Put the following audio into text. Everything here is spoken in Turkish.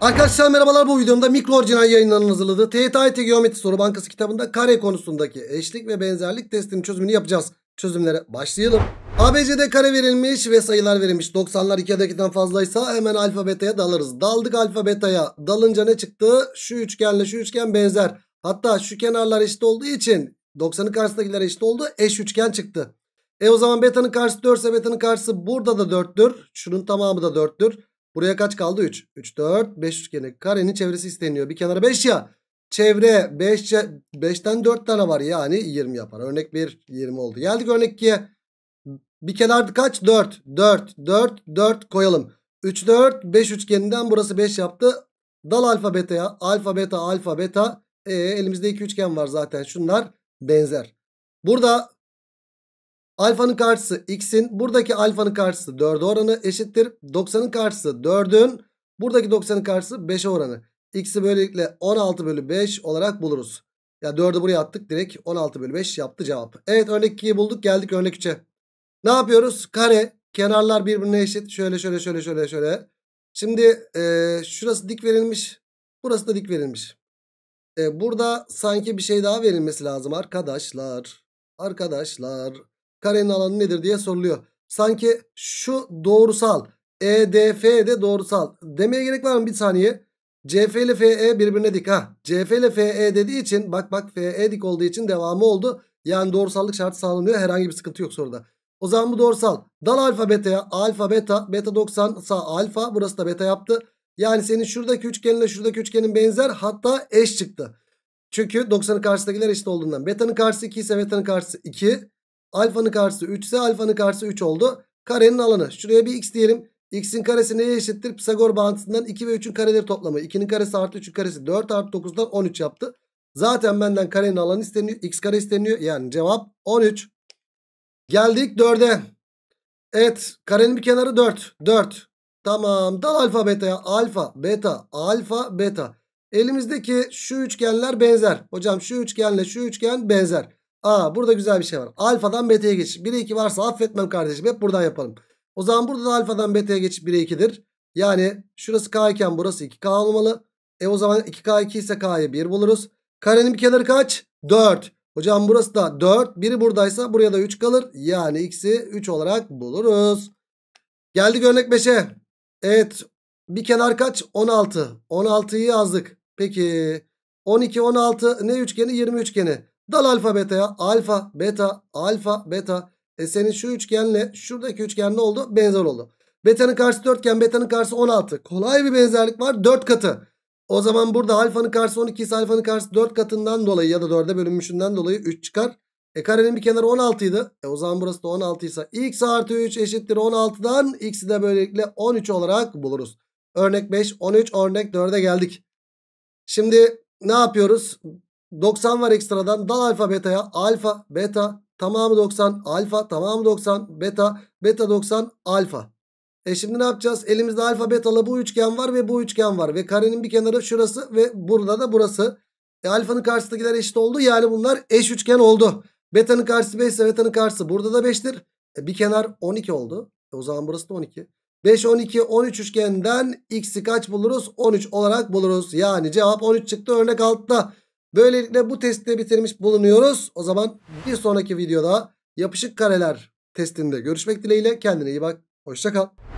Arkadaşlar merhabalar bu videomda mikro orijinal yayınlarının hazırladığı TYT Geometri Soru Bankası kitabında kare konusundaki eşlik ve benzerlik testinin çözümünü yapacağız. Çözümlere başlayalım. ABC'de kare verilmiş ve sayılar verilmiş. 90'lar 2 adakiden fazlaysa hemen alfa beta'ya dalarız. Daldık alfa beta'ya. Dalınca ne çıktı? Şu üçgenle şu üçgen benzer. Hatta şu kenarlar eşit olduğu için 90'ın karşısındakiler eşit oldu. Eş üçgen çıktı. E o zaman beta'nın karşısı 4 ise beta'nın karşısı burada da 4'tür. Şunun tamamı da 4'tür. Buraya kaç kaldı? 3. 3, 4, 5 üçgeni. Karenin çevresi isteniyor. Bir kenara 5 ya. Çevre 5, 5'ten 4 tane var yani 20 yapar. Örnek 1, 20 oldu. Geldik örnek 2'ye. Bir kenar kaç? 4. 4, 4, 4 koyalım. 3, 4, 5 üçgeninden burası 5 yaptı. Dal alfa beta ya, Alfa beta, alfa beta. E, elimizde iki üçgen var zaten. Şunlar benzer. Burada Alfanın karşısı x'in buradaki alfanın karşısı 4'e oranı eşittir. 90'ın karşısı 4'ün buradaki 90'ın karşısı 5'e oranı. X'i böylelikle 16 bölü 5 olarak buluruz. Ya yani 4'ü buraya attık direkt 16 bölü 5 yaptı cevap. Evet örnek 2'yi bulduk geldik örnek 3'e. Ne yapıyoruz? Kare kenarlar birbirine eşit. Şöyle şöyle şöyle şöyle şöyle. Şimdi e, şurası dik verilmiş. Burası da dik verilmiş. E, burada sanki bir şey daha verilmesi lazım arkadaşlar. Arkadaşlar karenin alanı nedir diye soruluyor. Sanki şu doğrusal EDF de doğrusal demeye gerek var mı bir saniye? CF ile FE birbirine dik ha. CF ile FE dediği için bak bak FE dik olduğu için devamı oldu. Yani doğrusallık şartı sağlanıyor. Herhangi bir sıkıntı yok soruda. O zaman bu doğrusal. Dal alfa beta ya Alfa beta. Beta 90 sağ alfa. Burası da beta yaptı. Yani senin şuradaki üçgenle şuradaki üçgenin benzer hatta eş çıktı. Çünkü 90'ın karşısındakiler eşit olduğundan. Beta'nın karşısı 2 ise beta'nın karşısı 2. Alfanın karşısı 3 ise alfanın karşısı 3 oldu. Karenin alanı. Şuraya bir x diyelim. x'in karesi neye eşittir? Pisagor bağıntısından 2 ve 3'ün kareleri toplamı. 2'nin karesi artı 3'ün karesi 4 artı 9'dan 13 yaptı. Zaten benden karenin alanı isteniyor. x kare isteniyor. Yani cevap 13. Geldik 4'e. Evet karenin bir kenarı 4. 4. Tamam dal alfa beta ya. Alfa beta alfa beta. Elimizdeki şu üçgenler benzer. Hocam şu üçgenle şu üçgen benzer. Aa burada güzel bir şey var. Alfadan beta'ya geçiş. 1'e 2 varsa affetmem kardeşim. Hep buradan yapalım. O zaman burada da alfadan beta'ya geçiş 1'e 2'dir. Yani şurası k iken burası 2k olmalı. E o zaman 2k2 ise k'yı 1 buluruz. Karenin bir kenarı kaç? 4. Hocam burası da 4. Biri buradaysa buraya da 3 kalır. Yani x'i 3 olarak buluruz. Geldik örnek 5'e. Evet. Bir kenar kaç? 16. 16'yı yazdık. Peki. 12, 16 ne üçgeni? 20 üçgeni. Dal alfa beta ya Alfa, beta, alfa, beta. E senin şu üçgenle şuradaki üçgen ne oldu? Benzer oldu. Beta'nın karşısı 4 iken beta'nın karşısı 16. Kolay bir benzerlik var. 4 katı. O zaman burada alfanın karşısı 12 ise alfanın karşısı 4 katından dolayı ya da 4'e bölünmüşünden dolayı 3 çıkar. E karenin bir kenarı 16 idi. E o zaman burası da 16 ise x artı 3 eşittir 16'dan x'i de böylelikle 13 olarak buluruz. Örnek 5, 13, örnek 4'e geldik. Şimdi ne yapıyoruz? 90 var ekstradan. Dal alfa beta'ya. Alfa beta tamamı 90. Alfa tamamı 90. Beta beta 90 alfa. E şimdi ne yapacağız? Elimizde alfa betalı bu üçgen var ve bu üçgen var. Ve karenin bir kenarı şurası ve burada da burası. E alfanın karşısındakiler eşit oldu. Yani bunlar eş üçgen oldu. Beta'nın karşısı 5 ise beta'nın karşısı burada da 5'tir. E bir kenar 12 oldu. E o zaman burası da 12. 5, 12, 13 üçgenden x'i kaç buluruz? 13 olarak buluruz. Yani cevap 13 çıktı örnek altta. Böylelikle bu testi de bitirmiş bulunuyoruz. O zaman bir sonraki videoda yapışık kareler testinde görüşmek dileğiyle. Kendine iyi bak. Hoşçakal.